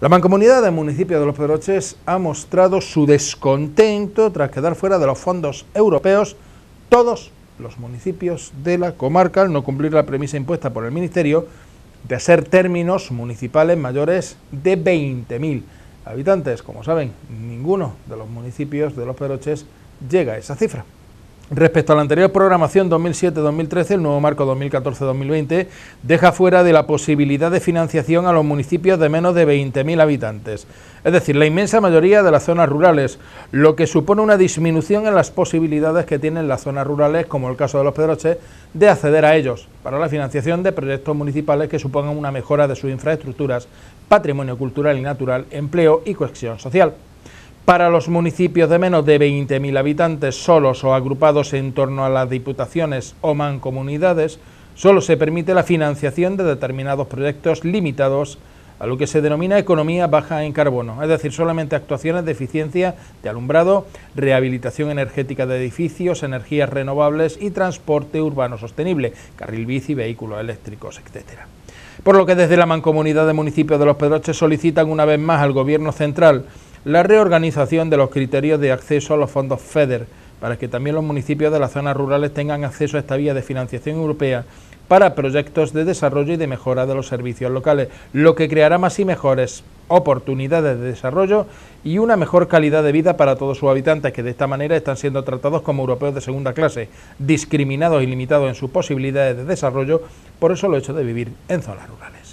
La mancomunidad del municipio de Los Pedroches ha mostrado su descontento tras quedar fuera de los fondos europeos todos los municipios de la comarca al no cumplir la premisa impuesta por el Ministerio de ser términos municipales mayores de 20.000 habitantes. Como saben, ninguno de los municipios de Los Pedroches llega a esa cifra. Respecto a la anterior programación 2007-2013, el nuevo marco 2014-2020 deja fuera de la posibilidad de financiación a los municipios de menos de 20.000 habitantes, es decir, la inmensa mayoría de las zonas rurales, lo que supone una disminución en las posibilidades que tienen las zonas rurales, como el caso de los Pedroches, de acceder a ellos para la financiación de proyectos municipales que supongan una mejora de sus infraestructuras, patrimonio cultural y natural, empleo y cohesión social. Para los municipios de menos de 20.000 habitantes solos o agrupados en torno a las diputaciones o mancomunidades, solo se permite la financiación de determinados proyectos limitados a lo que se denomina economía baja en carbono, es decir, solamente actuaciones de eficiencia de alumbrado, rehabilitación energética de edificios, energías renovables y transporte urbano sostenible, carril bici, vehículos eléctricos, etcétera. Por lo que desde la Mancomunidad de Municipios de Los Pedroches solicitan una vez más al Gobierno Central la reorganización de los criterios de acceso a los fondos FEDER, para que también los municipios de las zonas rurales tengan acceso a esta vía de financiación europea para proyectos de desarrollo y de mejora de los servicios locales, lo que creará más y mejores oportunidades de desarrollo y una mejor calidad de vida para todos sus habitantes, que de esta manera están siendo tratados como europeos de segunda clase, discriminados y limitados en sus posibilidades de desarrollo por eso lo hecho de vivir en zonas rurales.